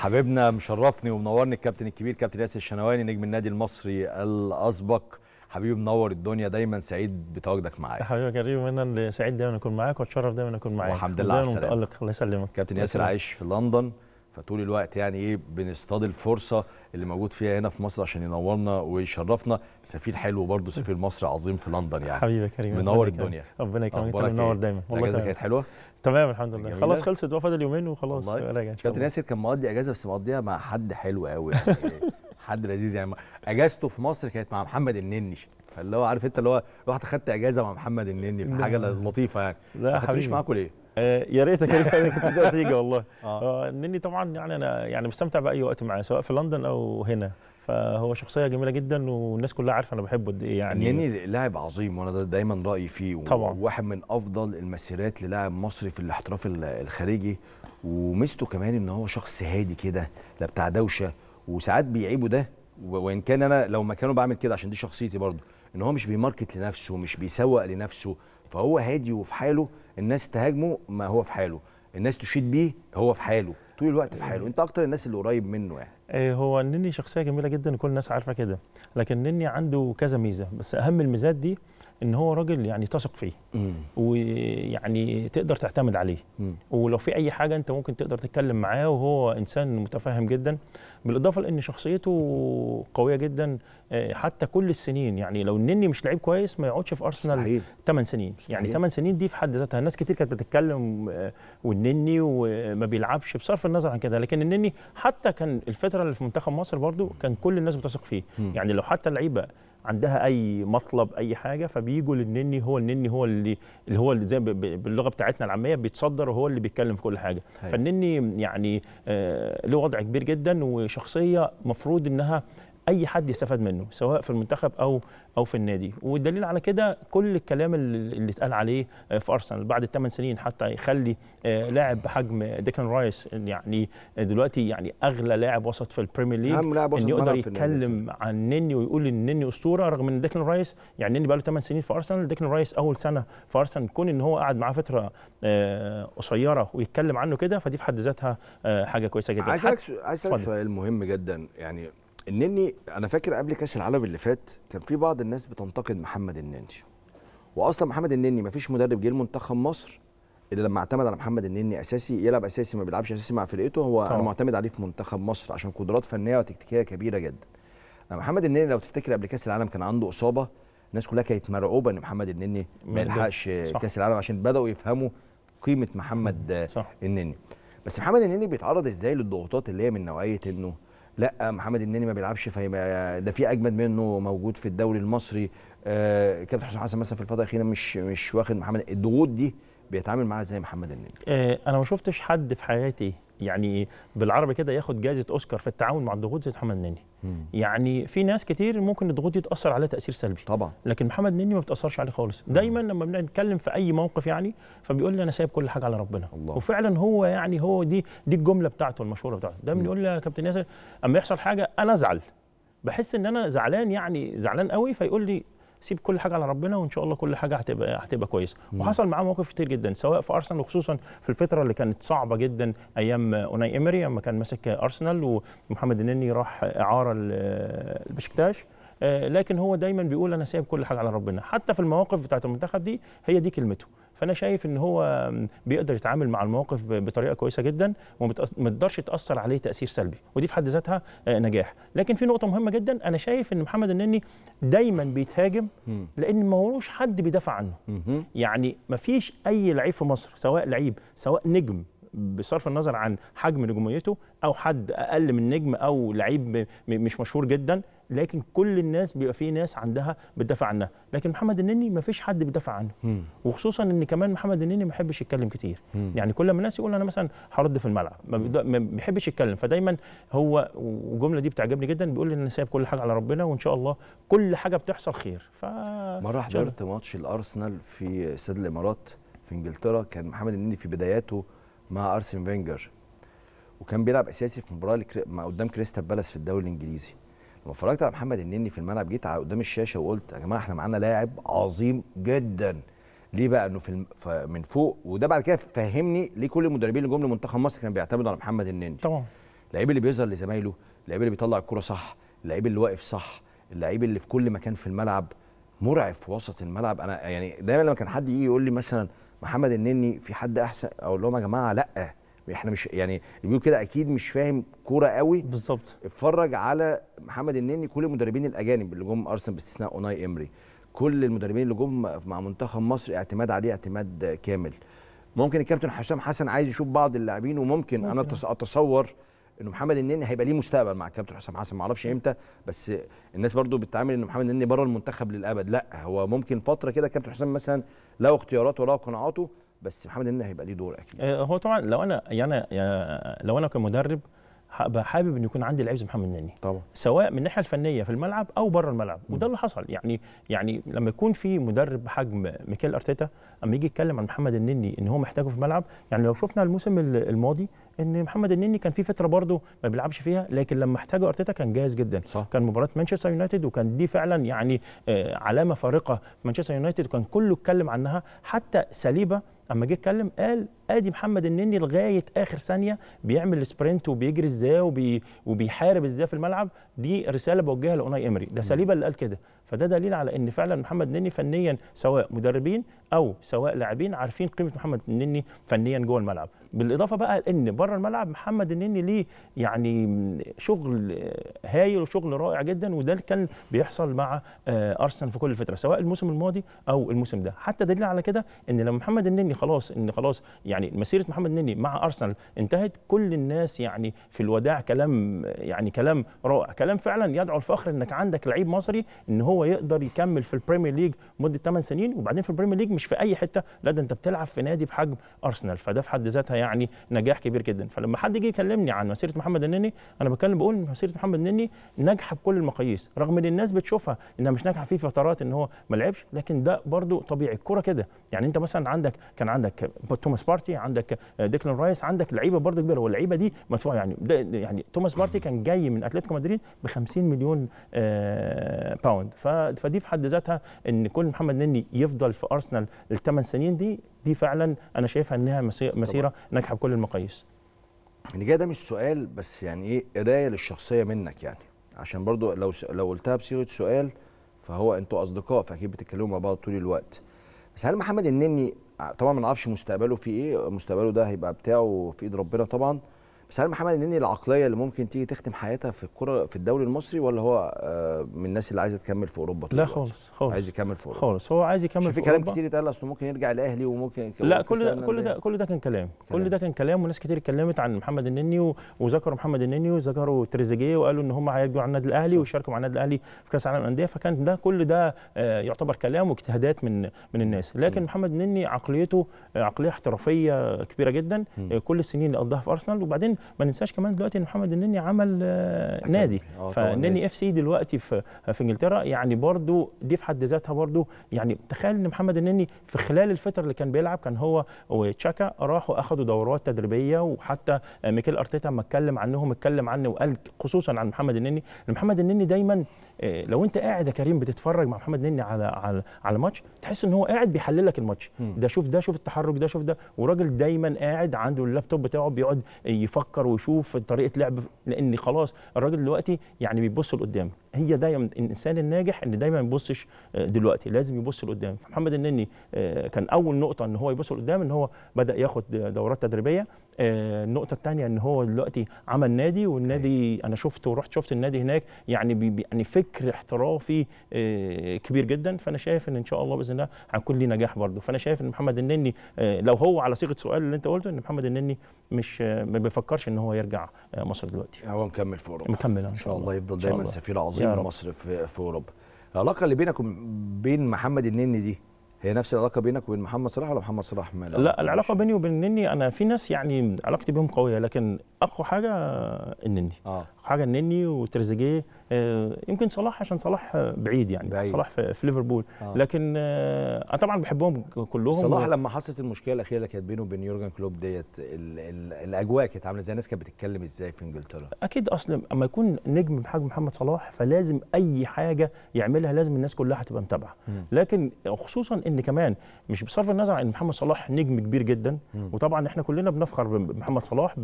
حبيبنا مشرفني ومنورني الكابتن الكبير كابتن ياسر الشنواني نجم النادي المصري الاسبق حبيبي منور الدنيا دايما سعيد بتواجدك معايا حبيبي كريم انا سعيد دايما اكون معاك واتشرف دايما اكون معاك والحمد لله على السلامه الله يسلمك كابتن ياسر عايش في لندن فطول الوقت يعني ايه بنصطاد الفرصه اللي موجود فيها هنا في مصر عشان ينورنا ويشرفنا سفير حلو برضه سفير مصر عظيم في لندن يعني حبيبي كريم منور الدنيا ربنا يكرمك منور إيه؟ دايما والله الاجازه كانت حلوه تمام الحمد لله خلاص خلصت بقى فاضل يومين وخلاص راجع كابتن ياسر كان مقضي اجازه بس مقضيها مع حد حلو قوي يعني حد لذيذ يعني اجازته في مصر كانت مع محمد النني فاللي هو عارف انت اللي هو رحت خدت اجازه مع محمد النني في حاجه لطيفه يعني لا ما خدتوش معاكوا ليه؟ آه يا ريتك انا كنت تيجي والله آه. آه النني طبعا يعني انا يعني مستمتع باي وقت معاه سواء في لندن او هنا فهو شخصيه جميله جدا والناس كلها عارفه انا بحبه قد ايه يعني يعني لاعب عظيم وانا ده دايما رايي فيه طبعا وواحد من افضل المسيرات للاعب مصري في الاحتراف الخارجي وميزته كمان ان هو شخص هادي كده لا بتاع دوشه وساعات بيعيبه ده وان كان انا لو مكانه بعمل كده عشان دي شخصيتي برضه ان هو مش بيماركت لنفسه مش بيسوق لنفسه فهو هادي وفي حاله الناس تهاجمه ما هو في حاله الناس تشيد بيه هو في حاله طول الوقت في حاله إيه. انت اكتر الناس اللي قريب منه يعني إيه، هو النني شخصيه جميله جدا وكل الناس عارفه كده لكن النني عنده كذا ميزه بس اهم الميزات دي ان هو راجل يعني تثق فيه ويعني تقدر تعتمد عليه ولو في اي حاجه انت ممكن تقدر تتكلم معاه وهو انسان متفهم جدا بالاضافه لان شخصيته قويه جدا آه، حتى كل السنين يعني لو النني مش لعيب كويس ما يقعدش في ارسنال 8 سنين يعني 8 سنين دي في حد ذاتها ناس كتير كانت بتتكلم آه، والنني وما بيلعبش بصرف النظر عن كده لكن النني حتى كان الفتره اللي في منتخب مصر برده كان كل الناس بتثق فيه يعني لو حتى اللعيبه عندها اي مطلب اي حاجه فبيجوا للنني هو النني هو اللي اللي هو اللي زي باللغه بتاعتنا العاميه بيتصدر وهو اللي بيتكلم في كل حاجه هي. فالنني يعني آه، له وضع كبير جدا وشخصيه مفروض انها اي حد يستفاد منه سواء في المنتخب او او في النادي والدليل على كده كل الكلام اللي اتقال عليه آه، في ارسنال بعد 8 سنين حتى يخلي آه، لاعب بحجم ديكن رايس يعني آه، دلوقتي يعني اغلى لاعب وسط في البريمير ليج لاعب وسط يقدر يتكلم عن نني ويقول ان نني اسطوره رغم ان ديكن رايس يعني نني بقى له 8 سنين في ارسنال ديكن رايس اول سنه في ارسنال كون ان هو قعد معاه فتره قصيره ويتكلم عنه كده فدي في حد ذاتها حاجه كويسه جدا عايز اسالك سؤال مهم جدا يعني النني انا فاكر قبل كاس العالم اللي فات كان في بعض الناس بتنتقد محمد النني واصلا محمد النني مفيش مدرب جه لمنتخب مصر الا لما اعتمد على محمد النني اساسي يلعب اساسي ما بيلعبش اساسي مع فرقته هو طبعا. انا معتمد عليه في منتخب مصر عشان قدرات فنيه وتكتيكيه كبيره جدا محمد النني لو تفتكر قبل كاس العالم كان عنده اصابه الناس كلها كانت مرعوبه ان محمد النني ما يلحقش كاس العالم عشان بداوا يفهموا قيمه محمد صح. النني بس محمد النني بيتعرض ازاي للضغوطات اللي هي من نوعيه انه لا محمد النني ما بيلعبش فيبقى ده في اجمد منه موجود في الدوري المصري آه كابتن حسام حسن مثلا في الفتره الاخيره مش مش واخد محمد الضغوط دي بيتعامل معاها ازاي محمد النني؟ آه انا ما شفتش حد في حياتي يعني بالعربي كده ياخد جائزه اوسكار في التعامل مع الضغوط زي محمد نني يعني في ناس كتير ممكن الضغوط دي تاثر عليها تاثير سلبي طبعا لكن محمد نني ما بتاثرش عليه خالص دايما لما بنتكلم في اي موقف يعني فبيقول لي انا سايب كل حاجه على ربنا الله. وفعلا هو يعني هو دي دي الجمله بتاعته المشهوره بتاعته دايما يقول لي يا كابتن ياسر اما يحصل حاجه انا ازعل بحس ان انا زعلان يعني زعلان قوي فيقول لي سيب كل حاجه على ربنا وان شاء الله كل حاجه هتبقى هتبقى كويسه وحصل معاه مواقف كتير جدا سواء في ارسنال وخصوصا في الفتره اللي كانت صعبه جدا ايام اوناي ايمري لما كان ماسك ارسنال ومحمد النني راح اعاره لبشكتاش آه، لكن هو دايما بيقول انا سايب كل حاجه على ربنا حتى في المواقف بتاعه المنتخب دي هي دي كلمته فانا شايف ان هو بيقدر يتعامل مع المواقف بطريقه كويسه جدا وما تقدرش تاثر عليه تاثير سلبي ودي في حد ذاتها آه، نجاح لكن في نقطه مهمه جدا انا شايف ان محمد النني دايما بيتهاجم لان ما هوش حد بيدافع عنه يعني ما فيش اي لعيب في مصر سواء لعيب سواء نجم بصرف النظر عن حجم نجوميته او حد اقل من نجم او لعيب مش مشهور جدا لكن كل الناس بيبقى في ناس عندها بتدافع عنها لكن محمد النني ما فيش حد بيدافع عنه وخصوصا ان كمان محمد النني ما بيحبش يتكلم كتير مم. يعني كل ما الناس يقول انا مثلا هرد في الملعب ما بيحبش يتكلم فدايما هو والجمله دي بتعجبني جدا بيقول لي انا سايب كل حاجه على ربنا وان شاء الله كل حاجه بتحصل خير ف مره حضرت ماتش الارسنال في استاد الامارات في انجلترا كان محمد النني في بداياته مع ارسن فينجر وكان بيلعب اساسي في مباراه قدام كريستال بالاس في الدوري الانجليزي لما اتفرجت على محمد النني في الملعب جيت على قدام الشاشه وقلت يا جماعه احنا معانا لاعب عظيم جدا ليه بقى انه في من فوق وده بعد كده فهمني ليه كل المدربين اللي جم لمنتخب مصر كانوا بيعتمدوا على محمد النني طبعا اللعيب اللي بيظهر لزمايله اللعيب اللي بيطلع الكره صح اللعيب اللي واقف صح اللعيب اللي في كل مكان في الملعب مرعب في وسط الملعب انا يعني دايما لما كان حد يجي يقول لي مثلا محمد النني في حد احسن اقول لهم يا جماعه لا احنا مش يعني اللي بيقول كده اكيد مش فاهم كوره قوي بالظبط اتفرج على محمد النني كل المدربين الاجانب اللي جم ارسنال باستثناء اوناي امري كل المدربين اللي جم مع منتخب مصر اعتماد عليه اعتماد كامل ممكن الكابتن حسام حسن عايز يشوف بعض اللاعبين وممكن ممكن. انا اتصور ان محمد النني هيبقى ليه مستقبل مع الكابتن حسام حسن ما اعرفش امتى بس الناس برضو بتتعامل ان محمد النني بره المنتخب للابد لا هو ممكن فتره كده كابتن حسام مثلا لو اختياراته وله قناعاته بس محمد النني هيبقى ليه دور اكيد آه، هو طبعا لو انا يعني لو انا كمدرب هبقى حابب ان يكون عندي لعيب زي محمد النني طبعا سواء من الناحيه الفنيه في الملعب او بره الملعب م. وده اللي حصل يعني يعني لما يكون في مدرب بحجم ميكيل ارتيتا اما يجي يتكلم عن محمد النني ان هو محتاجه في الملعب يعني لو شفنا الموسم الماضي ان محمد النني كان في فتره برده ما بيلعبش فيها لكن لما احتاجه ارتيتا كان جاهز جدا صح. كان مباراه مانشستر يونايتد وكان دي فعلا يعني آه، علامه فارقه في مانشستر يونايتد وكان كله اتكلم عنها حتى سليبه اما جه اتكلم قال ادي محمد النني لغايه اخر ثانيه بيعمل السبرنت وبيجري ازاي وبي وبيحارب ازاي في الملعب دي رساله بوجهها لاوناي امري ده سليبه اللي قال كده فده دليل على ان فعلا محمد النني فنيا سواء مدربين او سواء لاعبين عارفين قيمه محمد النني فنيا جوه الملعب بالاضافه بقى ان بره الملعب محمد النني ليه يعني شغل هايل وشغل رائع جدا وده كان بيحصل مع آه، ارسنال في كل الفتره سواء الموسم الماضي او الموسم ده حتى دليل على كده ان لما محمد النني خلاص ان خلاص يعني مسيره محمد النني مع ارسنال انتهت كل الناس يعني في الوداع كلام يعني كلام رائع كلام فعلا يدعو الفخر انك عندك لعيب مصري ان هو يقدر يكمل في البريمير ليج مده 8 سنين وبعدين في البريمير ليج مش في اي حته لا ده انت بتلعب في نادي بحجم ارسنال فده في حد ذاتها يعني نجاح كبير جدا فلما حد يجي يكلمني عن مسيره محمد النني انا بتكلم بقول مسيره محمد النني ناجحه بكل المقاييس رغم ان الناس بتشوفها انها مش ناجحه في فترات ان هو ما لعبش لكن ده برده طبيعي الكوره كده يعني انت مثلا عندك كان عندك توماس بارتي عندك ديكلان رايس عندك لعيبه برده كبيره واللعيبه دي مدفوعه يعني يعني توماس بارتي كان جاي من اتلتيكو مدريد ب 50 مليون باوند آه، فدي في حد ذاتها ان كل محمد نني يفضل في ارسنال الثمان سنين دي دي فعلا انا شايفها انها مسيره ناجحه بكل المقاييس يعني جاي ده مش سؤال بس يعني ايه قرايه للشخصيه منك يعني عشان برضو لو لو قلتها بصيغه سؤال فهو انتوا اصدقاء فاكيد بتتكلموا مع بعض طول الوقت بس هل محمد النني طبعا ما نعرفش مستقبله في ايه مستقبله ده هيبقى بتاعه في ايد ربنا طبعا بس هل محمد النني العقليه اللي ممكن تيجي تختم حياتها في الكره في الدوري المصري ولا هو آه، من الناس اللي عايزه تكمل في اوروبا لا خالص خالص عايز يكمل في اوروبا خالص هو عايز يكمل في, في كلام كتير اتقال اصل ممكن يرجع الاهلي وممكن لا كل ده كل ده كل ده كان كلام. كلام كل ده كان كلام وناس كتير اتكلمت عن محمد النني وذكروا محمد النني وذكروا تريزيجيه وقالوا ان هم هيجوا على النادي الاهلي ويشاركوا مع النادي الاهلي في كاس العالم الانديه فكان ده كل ده آه، يعتبر كلام واجتهادات من من الناس لكن م. محمد النني عقليته آه، عقليه احترافيه كبيره جدا م. كل السنين اللي قضاها في ارسنال وبعدين ما ننساش كمان دلوقتي ان محمد النني عمل آه، نادي آه، فالنني اف سي دلوقتي في آه، في انجلترا يعني برده دي في حد ذاتها برده يعني تخيل ان محمد النني في خلال الفتره اللي كان بيلعب كان هو وتشاكا راحوا اخذوا دورات تدريبيه وحتى ميكيل ارتيتا ما اتكلم عنهم اتكلم عنه وقال خصوصا عن محمد النني محمد النني دايما إيه، لو انت قاعد يا كريم بتتفرج مع محمد نني على على على ماتش تحس ان هو قاعد بيحلل لك الماتش ده شوف ده شوف التحرك ده شوف ده وراجل دايما قاعد عنده اللابتوب بتاعه بيقعد يفكر ويشوف طريقه لعب لان خلاص الراجل دلوقتي يعني بيبص لقدام هي دايما الانسان الناجح ان دايما ما يبصش آه، دلوقتي لازم يبص لقدام محمد النني آه، كان اول نقطه ان هو يبص لقدام ان هو بدا ياخد دورات تدريبيه النقطه الثانيه ان هو دلوقتي عمل نادي والنادي أيوه. انا شفته ورحت شفت النادي هناك يعني يعني فكر احترافي آه، كبير جدا فانا شايف ان ان شاء الله باذن الله هنكون ليه نجاح برده فانا شايف ان محمد النني آه، لو هو على صيغه سؤال اللي انت قلته ان محمد النني مش آه، ما بيفكرش ان هو يرجع مصر دلوقتي هو مكمل في اوروبا مكمل ان شاء الله, الله يفضل دايما سفير عظيم لمصر في اوروبا العلاقه اللي بينك وبين محمد النني دي هي نفس العلاقه بينك وبين محمد صلاح ولا محمد صلاح مال لا العلاقه بيني وبين النني انا في ناس يعني علاقتي بيهم قويه لكن اقوى حاجه النني آه. حاجه النني وتريزيجيه آه، يمكن صلاح عشان صلاح بعيد يعني بعيد. صلاح في, ليفربول آه. لكن آه، انا طبعا بحبهم كلهم صلاح و... لما حصلت المشكله الاخيره اللي كانت بينه وبين يورجن كلوب ديت ال ال الاجواء كانت عامله ازاي الناس كانت بتتكلم ازاي في انجلترا اكيد اصلا اما يكون نجم بحجم محمد صلاح فلازم اي حاجه يعملها لازم الناس كلها هتبقى متابعه لكن خصوصا ان كمان مش بصرف النظر ان محمد صلاح نجم كبير جدا م. وطبعا احنا كلنا بنفخر بمحمد صلاح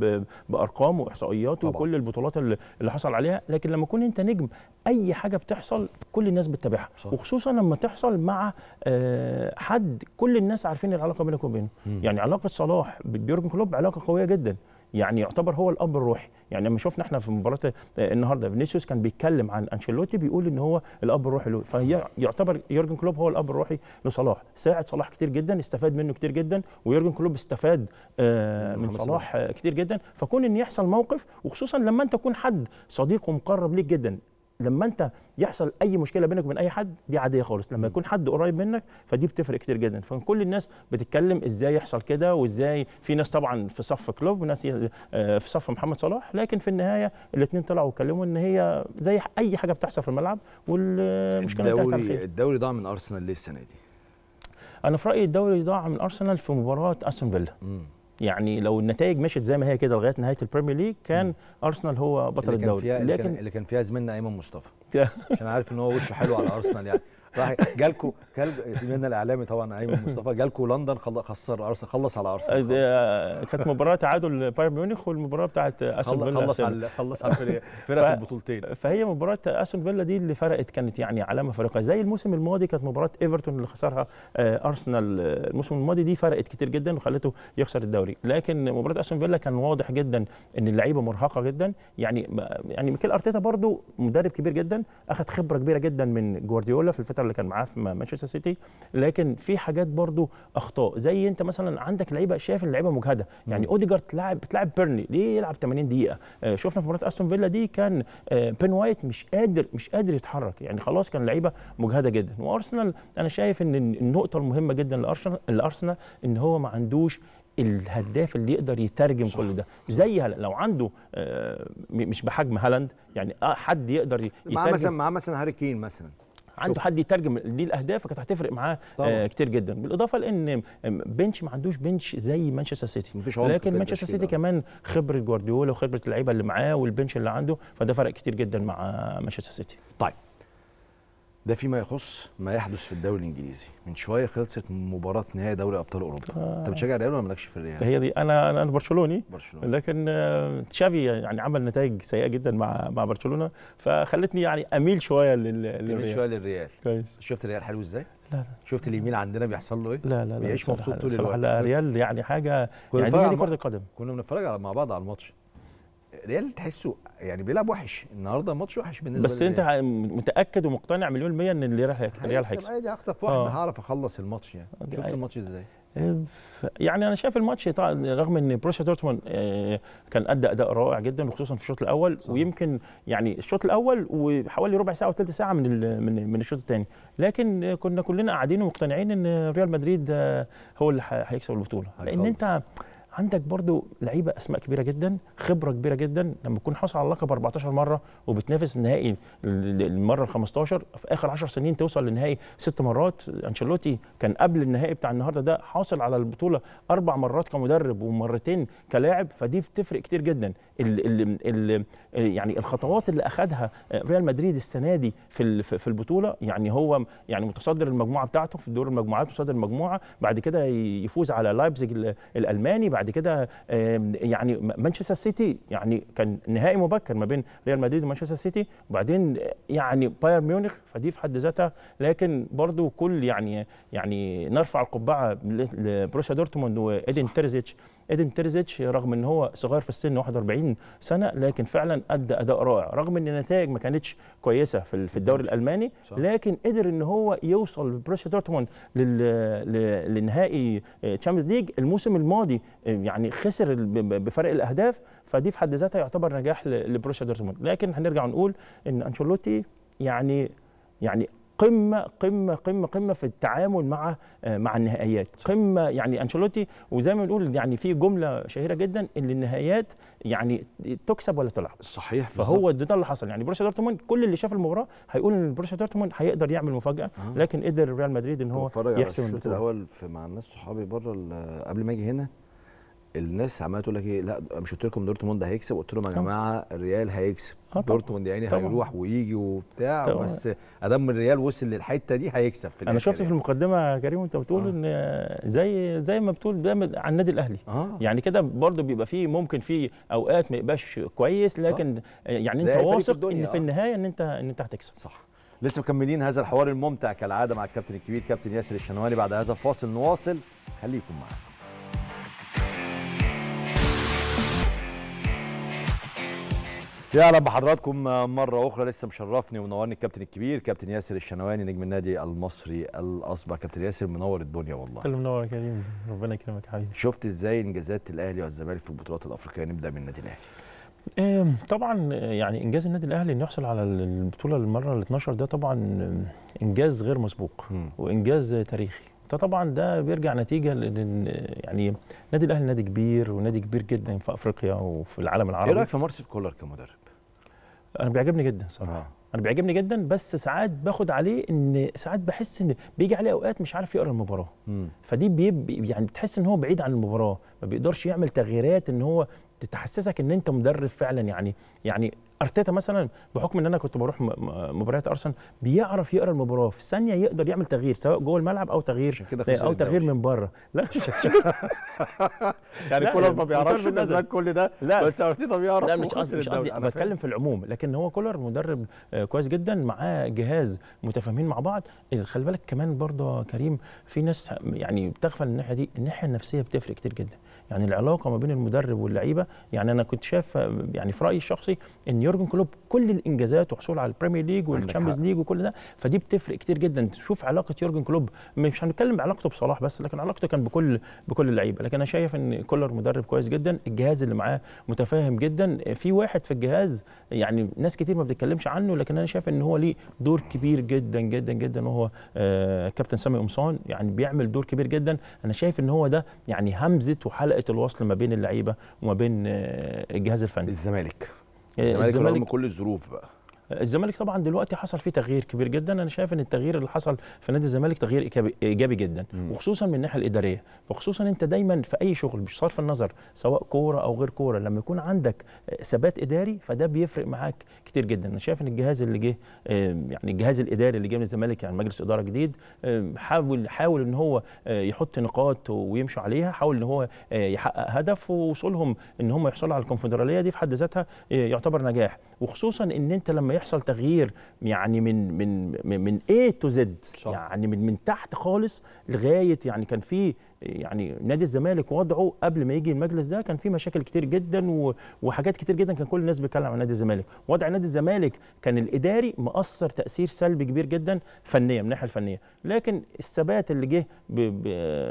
بارقامه واحصائياته وكل البطولات اللي حصل عليها لكن لما يكون انت نجم النجم اي حاجه بتحصل كل الناس بتتابعها وخصوصا لما تحصل مع آه، حد كل الناس عارفين العلاقه بينك وبينه يعني علاقه صلاح بيورجن كلوب علاقه قويه جدا يعني يعتبر هو الاب الروحي يعني لما شفنا احنا في مباراه النهارده فينيسيوس كان بيتكلم عن انشيلوتي بيقول ان هو الاب الروحي له فهي يعتبر يورجن كلوب هو الاب الروحي لصلاح ساعد صلاح كتير جدا استفاد منه كتير جدا ويورجن كلوب استفاد آه، من صلاح كتير جدا فكون ان يحصل موقف وخصوصا لما انت تكون حد صديق ومقرب ليك جدا لما انت يحصل اي مشكله بينك وبين اي حد دي عاديه خالص لما يكون حد قريب منك فدي بتفرق كتير جدا فكل الناس بتتكلم ازاي يحصل كده وازاي في ناس طبعا في صف كلوب وناس آه، في صف محمد صلاح لكن في النهايه الاثنين طلعوا واتكلموا ان هي زي اي حاجه بتحصل في الملعب والمشكله الدوري الدوري ضاع من ارسنال ليه السنه دي انا في رايي الدوري ضاع من ارسنال في مباراه استون فيلا يعني لو النتائج مشت زي ما هي كده لغايه نهايه البريمير ليج كان ارسنال هو بطل الدوري لكن اللي كان فيها زميلنا ايمن مصطفى عشان عارف ان هو وشه حلو على ارسنال يعني صحيح جالكوا جال زميلنا الاعلامي طبعا ايمن مصطفى جالكوا لندن خسر ارسنال خلص على ارسنال كانت مباراه تعادل بايرن ميونخ والمباراه بتاعت اسون فيلا خلص على خلص على فرق البطولتين فهي مباراه اسون فيلا دي اللي فرقت كانت يعني علامه فارقه زي الموسم الماضي كانت مباراه ايفرتون اللي خسرها آه، ارسنال آه، الموسم الماضي دي فرقت كتير جدا وخلته يخسر الدوري لكن مباراه اسون فيلا كان واضح جدا ان اللعيبه مرهقه جدا يعني يعني ميكيل ارتيتا برده مدرب كبير جدا اخذ خبره كبيره جدا من جوارديولا في الفتره اللي كان معاه في مانشستر سيتي لكن في حاجات برضو اخطاء زي انت مثلا عندك لعيبه شايف اللعيبه مجهده يعني اوديجارد لاعب بتلعب بيرني ليه يلعب 80 دقيقه آه، شفنا في مباراه استون فيلا دي كان آه، بين وايت مش قادر مش قادر يتحرك يعني خلاص كان لعيبه مجهده جدا وارسنال انا شايف ان النقطه المهمه جدا لارسنال ان هو ما عندوش الهداف اللي يقدر يترجم صح. كل ده زي لو عنده آه، مش بحجم هالاند يعني حد يقدر يترجم معاه مثلا معاه مثلا هاري كين مثلا عنده حد يترجم دي الاهداف كانت هتفرق معاه آه كتير جدا بالاضافه لان آه، بنش ما عندوش بنش زي مانشستر سيتي لكن مانشستر سيتي كمان خبره جوارديولا وخبره اللعيبه اللي معاه والبنش اللي عنده فده فرق كتير جدا مع مانشستر سيتي طيب ده فيما يخص ما يحدث في الدوري الانجليزي من شويه خلصت مباراه نهائي دوري ابطال اوروبا آه. انت بتشجع الريال ولا مالكش في الريال هي دي انا انا برشلوني برشلوني لكن آه، تشافي يعني عمل نتائج سيئه جدا مع مع برشلونه فخلتني يعني اميل شويه للريال اميل شويه للريال كويس شفت الريال حلو ازاي لا لا شفت اليمين عندنا بيحصل له ايه؟ لا لا لا بيعيش مبسوط طول الوقت لا الريال يعني حاجه يعني دي كره القدم كنا بنتفرج مع بعض على الماتش ريال تحسه يعني بيلعب وحش النهارده ماتش وحش بالنسبه بس انت متاكد ومقتنع مليون المية ان الريال هيكسب عادي اخطف واحد آه. هعرف اخلص الماتش يعني آه، شفت الماتش ازاي آه، يعني انا شايف الماتش رغم ان بروسيا دورتموند آه، كان ادى اداء رائع جدا وخصوصا في الشوط الاول صح. ويمكن يعني الشوط الاول وحوالي ربع ساعه وثلث ساعه من من, من الشوط الثاني لكن كنا كلنا قاعدين ومقتنعين ان ريال مدريد هو اللي هيكسب البطوله لان انت عندك برضو لعيبه اسماء كبيره جدا خبره كبيره جدا لما تكون حاصل على اللقب 14 مره وبتنافس النهائي المره ال 15 في اخر 10 سنين توصل للنهائي ست مرات انشيلوتي كان قبل النهائي بتاع النهارده ده حاصل على البطوله اربع مرات كمدرب ومرتين كلاعب فدي بتفرق كتير جدا الـ الـ الـ يعني الخطوات اللي اخذها ريال مدريد السنه دي في في البطوله يعني هو يعني متصدر المجموعه بتاعته في دور المجموعات متصدر المجموعه بعد كده يفوز على لايبزيج الالماني بعد بعد كده يعني مانشستر سيتي يعني كان نهائي مبكر ما بين ريال مدريد ومانشستر سيتي وبعدين يعني بايرن ميونخ فدي في حد ذاتها لكن برضو كل يعني يعني نرفع القبعه لبروسيا دورتموند وايدن تيرزيتش ايدن تيرزيتش رغم ان هو صغير في السن 41 سنه لكن فعلا ادى اداء رائع رغم ان النتائج ما كانتش كويسه في الدوري الالماني لكن قدر ان هو يوصل بروسيا دورتموند للنهائي تشامبيونز ليج الموسم الماضي آه، يعني خسر بفرق الاهداف فدي في حد ذاتها يعتبر نجاح لبروسيا دورتموند لكن هنرجع نقول ان انشيلوتي يعني يعني قمه قمه قمه قمه في التعامل مع آه، مع النهائيات قمه يعني أنشلوتي وزي ما بنقول يعني في جمله شهيره جدا ان النهائيات يعني تكسب ولا تلعب صحيح فهو ده اللي حصل يعني بروسيا دورتموند كل اللي شاف المباراه هيقول ان بروسيا دورتموند هيقدر يعمل مفاجاه آه. لكن قدر ريال مدريد ان هو يحسم الشوط الاول مع الناس صحابي بره قبل ما اجي هنا الناس عماله تقول لك ايه لا مش قلت لكم دورتموند هيكسب قلت لهم يا جماعه الريال هيكسب آه، دورتموند يعني طبعًا. هيروح ويجي وبتاع طبعًا. بس ادام الريال وصل للحته دي هيكسب في انا شفت يعني. في المقدمه يا كريم وانت بتقول آه. ان زي زي ما بتقول دايما عن النادي الاهلي آه. يعني كده برضو بيبقى فيه ممكن في اوقات ما يبقاش كويس لكن صح. يعني انت واثق ان في آه. النهايه ان انت ان انت هتكسب صح لسه مكملين هذا الحوار الممتع كالعاده مع الكابتن الكبير كابتن ياسر الشنواني بعد هذا الفاصل نواصل خليكم معانا يا اهلا بحضراتكم مره اخرى لسه مشرفني ومنورني الكابتن الكبير كابتن ياسر الشنواني نجم النادي المصري الاصبع كابتن ياسر منور الدنيا والله كل منور يا كريم ربنا يكرمك حبيبي شفت ازاي انجازات الاهلي والزمالك في البطولات الافريقيه نبدا من النادي الاهلي طبعا يعني انجاز النادي الاهلي انه يحصل على البطوله المره ال 12 ده طبعا انجاز غير مسبوق وانجاز تاريخي فطبعا ده بيرجع نتيجه لان يعني النادي الاهلي نادي كبير ونادي كبير جدا في افريقيا وفي العالم العربي ايه رايك في مارسيل كولر كمدرب؟ انا بيعجبني جدا صراحه آه. انا بيعجبني جدا بس ساعات باخد عليه ان ساعات بحس ان بيجي عليه اوقات مش عارف يقرا المباراه م. فدي بيب يعني بتحس ان هو بعيد عن المباراه ما بيقدرش يعمل تغييرات ان هو تتحسسك ان انت مدرب فعلا يعني يعني ارتيتا مثلا بحكم ان انا كنت بروح مباريات ارسنال بيعرف يقرا المباراه في ثانيه يقدر يعمل تغيير سواء جوه الملعب او تغيير كده او تغيير من بره لا مش يعني كولر ما بيعرفش الاسباب كل ده لا بس ارتيتا بيعرف لا مش قصدي مش قصدي بتكلم في العموم لكن هو كولر مدرب آه، كويس جدا معاه جهاز متفاهمين مع بعض خلي بالك كمان برضه كريم في ناس يعني بتغفل الناحيه دي الناحيه النفسيه بتفرق كتير جدا يعني العلاقه ما بين المدرب واللعيبه يعني انا كنت شايف يعني في رايي الشخصي ان يورجن كلوب كل الانجازات وحصول على البريمير ليج والتشامبيونز ليج وكل ده فدي بتفرق كتير جدا تشوف علاقه يورجن كلوب مش هنتكلم علاقته بصلاح بس لكن علاقته كان بكل بكل اللعيبه لكن انا شايف ان كولر مدرب كويس جدا الجهاز اللي معاه متفاهم جدا في واحد في الجهاز يعني ناس كتير ما بتتكلمش عنه لكن انا شايف ان هو ليه دور كبير جدا جدا جدا وهو آه، كابتن سامي قمصان يعني بيعمل دور كبير جدا انا شايف ان هو ده يعني همزه وحلقه حلقه الوصل ما بين اللعيبه وما بين آه، الجهاز الفني الزمالك الزمالك, آه، الزمالك رغم كل الظروف بقى الزمالك طبعا دلوقتي حصل فيه تغيير كبير جدا انا شايف ان التغيير اللي حصل في نادي الزمالك تغيير ايجابي جدا مم. وخصوصا من الناحيه الاداريه وخصوصا انت دايما في اي شغل بصرف النظر سواء كوره او غير كوره لما يكون عندك ثبات اداري فده بيفرق معاك كتير جدا انا شايف ان الجهاز اللي جه يعني الجهاز الاداري اللي جه من الزمالك يعني مجلس اداره جديد حاول حاول ان هو آه، يحط نقاط ويمشوا عليها حاول ان هو آه، يحقق هدف ووصولهم ان هم يحصلوا على الكونفدراليه دي في حد ذاتها آه، يعتبر نجاح وخصوصا ان انت لما هيحصل تغيير يعني من من من A تو زد يعني من من تحت خالص لغايه يعني كان في يعني نادي الزمالك وضعه قبل ما يجي المجلس ده كان في مشاكل كتير جدا وحاجات كتير جدا كان كل الناس بتتكلم عن نادي الزمالك وضع نادي الزمالك كان الاداري مأثر تأثير سلبي كبير جدا فنيا من الناحيه الفنيه لكن الثبات اللي جه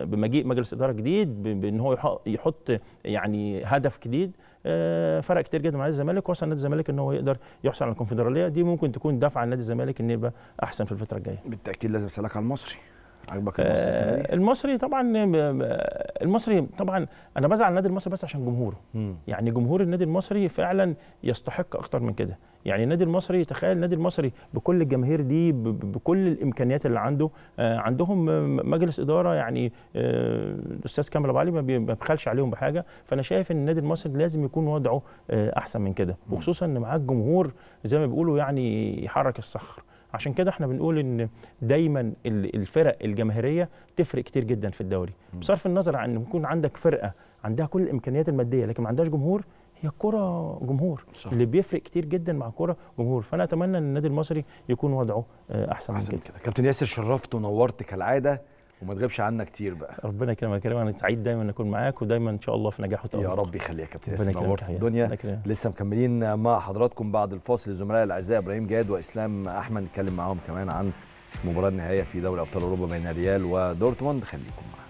بمجيء مجلس اداره جديد بان هو يحط يعني هدف جديد آه، فرق كتير جدا مع نادي الزمالك وصل نادي الزمالك ان هو يقدر يحصل على الكونفدراليه دي ممكن تكون دفعه لنادي الزمالك ان يبقى احسن في الفتره الجايه بالتاكيد لازم اسالك على المصري عجبك آه، المصري طبعا آه، المصري طبعا انا بزعل النادي المصري بس عشان جمهوره م. يعني جمهور النادي المصري فعلا يستحق اكتر من كده يعني النادي المصري تخيل النادي المصري بكل الجماهير دي بكل الامكانيات اللي عنده آه عندهم مجلس اداره يعني آه الاستاذ كامل ابو علي ما بيبخلش عليهم بحاجه فانا شايف ان النادي المصري لازم يكون وضعه آه احسن من كده وخصوصا ان معاك جمهور زي ما بيقولوا يعني يحرك الصخر عشان كده احنا بنقول ان دايما الفرق الجماهيريه تفرق كتير جدا في الدوري بصرف النظر عن ان يكون عندك فرقه عندها كل الامكانيات الماديه لكن ما عندهاش جمهور هي كرة جمهور صح. اللي بيفرق كتير جدا مع كرة جمهور فانا اتمنى ان النادي المصري يكون وضعه آه، احسن, أحسن من كده, كده. كابتن ياسر شرفت ونورت كالعاده وما تغيبش عنا كتير بقى ربنا يكرمك يا كريم انا سعيد دايما اكون معاك ودايما ان شاء الله في نجاح وتقدم يا رب يخليك يا كابتن اسلام نورت الدنيا لسه مكملين مع حضراتكم بعد الفاصل الزملاء الاعزاء ابراهيم جاد واسلام احمد نتكلم معاهم كمان عن مباراه النهائيه في دوري ابطال اوروبا بين الريال ودورتموند خليكم معانا